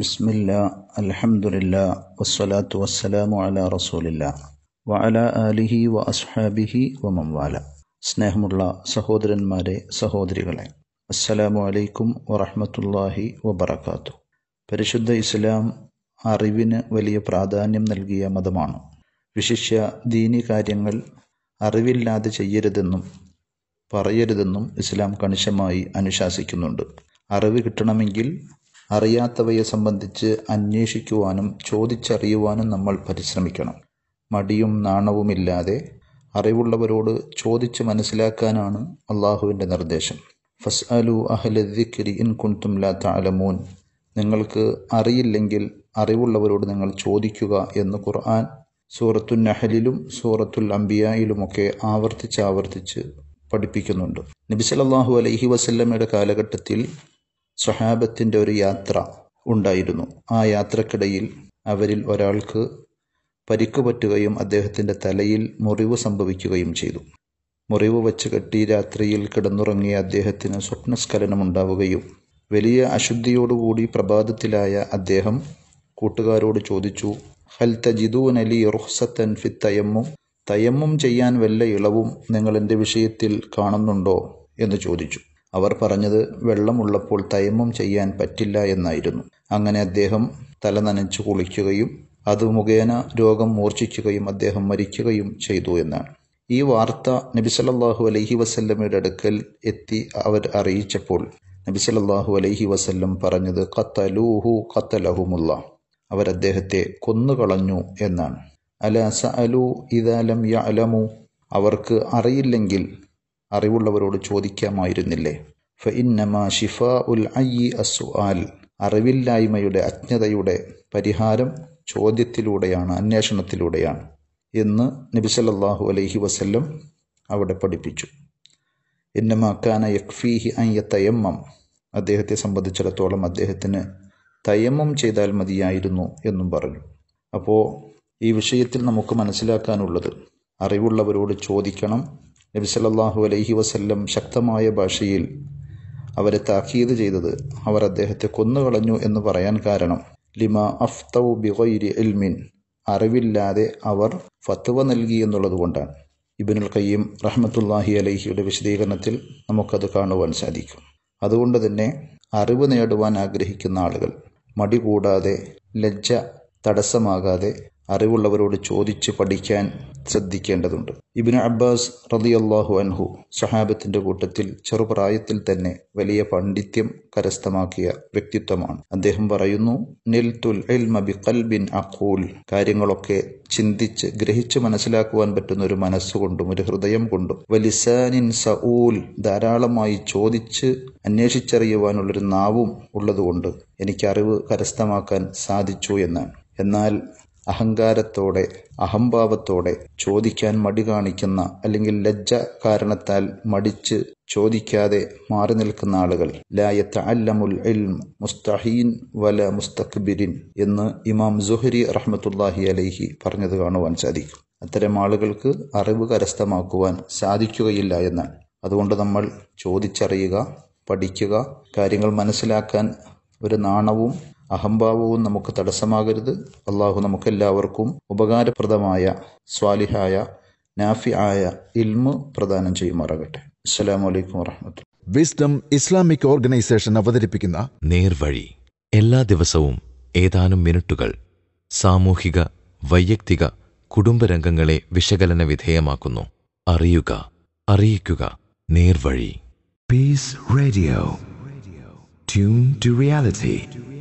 ബിസ്മില്ല അലഹമുല്ല വസ്സലാത്തു വസ്സലാമു അല റസൂലില്ല വഅല ആലിഹി വ അസ്ഹാബിഹി വ സ്നേഹമുള്ള സഹോദരന്മാരെ സഹോദരികളെ അസ്സലാമു അലൈക്കും വറഹമത്തല്ലാഹി വബർക്കാത്തു പരിശുദ്ധ ഇസ്ലാം അറിവിന് വലിയ പ്രാധാന്യം നൽകിയ മതമാണ് വിശിഷ്യ ദീനി കാര്യങ്ങൾ അറിവില്ലാതെ ചെയ്യരുതെന്നും പറയരുതെന്നും ഇസ്ലാം കണിശമായി അനുശാസിക്കുന്നുണ്ട് അറിവ് കിട്ടണമെങ്കിൽ അറിയാത്തവയെ സംബന്ധിച്ച് അന്വേഷിക്കുവാനും ചോദിച്ചറിയുവാനും നമ്മൾ പരിശ്രമിക്കണം മടിയും നാണവുമില്ലാതെ അറിവുള്ളവരോട് ചോദിച്ച് മനസ്സിലാക്കാനാണ് അള്ളാഹുവിൻ്റെ നിർദ്ദേശം ഫസ് അലു അഹ്ലദിക്കിരി ഇൻ കുൻതും ലാ താലമൂൻ നിങ്ങൾക്ക് അറിയില്ലെങ്കിൽ അറിവുള്ളവരോട് നിങ്ങൾ ചോദിക്കുക എന്ന് ഖുർആൻ സൂറത്തുൽ നഹലിലും സൂറത്തുൽ അംബിയായിലുമൊക്കെ ആവർത്തിച്ച് ആവർത്തിച്ച് പഠിപ്പിക്കുന്നുണ്ട് നബിസലല്ലാഹു അലൈഹി വസല്ലമ്മയുടെ കാലഘട്ടത്തിൽ സ്വഹാബത്തിൻ്റെ ഒരു യാത്ര ഉണ്ടായിരുന്നു ആ യാത്രക്കിടയിൽ അവരിൽ ഒരാൾക്ക് പരിക്കു പറ്റുകയും അദ്ദേഹത്തിൻ്റെ തലയിൽ മുറിവ് സംഭവിക്കുകയും ചെയ്തു മുറിവ് വച്ച് കെട്ടി രാത്രിയിൽ കിടന്നുറങ്ങിയ അദ്ദേഹത്തിന് സ്വപ്നസ്ഖലനമുണ്ടാവുകയും വലിയ അശുദ്ധിയോടുകൂടി പ്രഭാതത്തിലായ അദ്ദേഹം കൂട്ടുകാരോട് ചോദിച്ചു ഹൽ തജിദൂനലി റുഹ്സത്തൻ ഫി തയമ്മും തയമ്മും ചെയ്യാൻ വല്ല ഇളവും നിങ്ങൾ എൻ്റെ വിഷയത്തിൽ കാണുന്നുണ്ടോ എന്ന് ചോദിച്ചു അവർ പറഞ്ഞത് വെള്ളമുള്ളപ്പോൾ തയമം ചെയ്യാൻ പറ്റില്ല എന്നായിരുന്നു അങ്ങനെ അദ്ദേഹം തല നനച്ചു കുളിക്കുകയും അത് മുഖേന രോഗം മൂർച്ഛിക്കുകയും അദ്ദേഹം മരിക്കുകയും ചെയ്തു എന്നാണ് ഈ വാർത്ത നബിസലല്ലാഹു അലൈഹി വസല്ലമയുടെ അടുക്കൽ എത്തി അവർ അറിയിച്ചപ്പോൾ നബിസലല്ലാഹു അലൈഹി വസല്ലം പറഞ്ഞത് കത്തലൂഹു കത്തലഹുമുല്ല അവരദ്ദേഹത്തെ കൊന്നുകളഞ്ഞു എന്നാണ് അല സലു ഇതാലം യ അവർക്ക് അറിയില്ലെങ്കിൽ അറിവുള്ളവരോട് ചോദിക്കാമായിരുന്നില്ലേ ഫഇന്നമാ ഇന്നമാ ഉൽ അയ്യി അസ്വാൽ അറിവില്ലായ്മയുടെ അജ്ഞതയുടെ പരിഹാരം ചോദ്യത്തിലൂടെയാണ് അന്വേഷണത്തിലൂടെയാണ് എന്ന് നബി സല്ലാഹു അലൈഹി വസല്ലം അവിടെ പഠിപ്പിച്ചു ഇന്നമാക്കാന യക്ഫീഹി അയ്യ തയമ്മം അദ്ദേഹത്തെ സംബന്ധിച്ചിടത്തോളം അദ്ദേഹത്തിന് തയമ്മം ചെയ്താൽ മതിയായിരുന്നു എന്നും പറഞ്ഞു അപ്പോൾ ഈ വിഷയത്തിൽ നമുക്ക് മനസ്സിലാക്കാനുള്ളത് അറിവുള്ളവരോട് ചോദിക്കണം സല്ലാഹു അലൈഹി വസല്ലം ശക്തമായ ഭാഷയിൽ അവരെ താക്കീത് ചെയ്തത് അവർ അദ്ദേഹത്തെ കൊന്നുകളഞ്ഞു എന്ന് പറയാൻ കാരണം ലിമ അഫ്തൗ ബിഗൈരി ഇൽമിൻ അറിവില്ലാതെ അവർ ഫത്വ നൽകി എന്നുള്ളത് കൊണ്ടാണ് ഇബിനുൽ കയ്യം റഹ്മത്തുല്ലാഹി അലൈഹിയുടെ വിശദീകരണത്തിൽ നമുക്കത് കാണുവാൻ സാധിക്കും അതുകൊണ്ട് തന്നെ അറിവ് നേടുവാൻ ആഗ്രഹിക്കുന്ന ആളുകൾ മടി കൂടാതെ ലജ്ജ തടസ്സമാകാതെ അറിവുള്ളവരോട് ചോദിച്ച് പഠിക്കാൻ ശ്രദ്ധിക്കേണ്ടതുണ്ട് ഇബിന് അബ്ബാസ് അള്ളാഹു അൻഹു സഹാബത്തിന്റെ കൂട്ടത്തിൽ ചെറുപ്രായത്തിൽ തന്നെ വലിയ പാണ്ഡിത്യം കരസ്ഥമാക്കിയ വ്യക്തിത്വമാണ് അദ്ദേഹം പറയുന്നു നിൽത്തുൽ ബിൻ അഖൂൽ കാര്യങ്ങളൊക്കെ ചിന്തിച്ച് ഗ്രഹിച്ച് മനസ്സിലാക്കുവാൻ പറ്റുന്ന ഒരു മനസ്സുകൊണ്ടും ഒരു ഹൃദയം കൊണ്ടും വലിസാനിൻ സഊൽ ധാരാളമായി ചോദിച്ച് അന്വേഷിച്ചറിയുവാനുള്ളൊരു നാവും ഉള്ളതുകൊണ്ട് എനിക്ക് അറിവ് കരസ്ഥമാക്കാൻ സാധിച്ചു എന്നാണ് എന്നാൽ അഹങ്കാരത്തോടെ അഹംഭാവത്തോടെ ചോദിക്കാൻ മടി കാണിക്കുന്ന അല്ലെങ്കിൽ ലജ്ജ കാരണത്താൽ മടിച്ച് ചോദിക്കാതെ മാറി നിൽക്കുന്ന ആളുകൾ ലായത്ത അല്ലമുൽ മുസ്തഹീൻ വല മുസ്തഖ്ബിരിൻ എന്ന് ഇമാം ജുഹരി റഹ്മത്തുല്ലാഹി അലൈഹി പറഞ്ഞത് കാണുവാൻ സാധിക്കും അത്തരം ആളുകൾക്ക് അറിവ് കരസ്ഥമാക്കുവാൻ സാധിക്കുകയില്ല എന്ന് അതുകൊണ്ട് നമ്മൾ ചോദിച്ചറിയുക പഠിക്കുക കാര്യങ്ങൾ മനസ്സിലാക്കാൻ ഒരു നാണവും അഹംഭാവവും നമുക്ക് തടസ്സമാകരുത് അള്ളാഹു നമുക്കെല്ലാവർക്കും ഉപകാരപ്രദമായ സ്വാലിഹായ നാഫി ആയ ഇൽമു പ്രദാനം ചെയ്യുമാറാകട്ടെ അസ്സാം വലൈക്കും വാഹമത്തു വിസ്ഡം ഇസ്ലാമിക് ഓർഗനൈസേഷൻ അവതരിപ്പിക്കുന്ന നേർവഴി എല്ലാ ദിവസവും ഏതാനും മിനിറ്റുകൾ സാമൂഹിക വൈയക്തിക കുടുംബരംഗങ്ങളെ വിശകലന വിധേയമാക്കുന്നു അറിയുക അറിയിക്കുക നേർവഴി peace radio tune to reality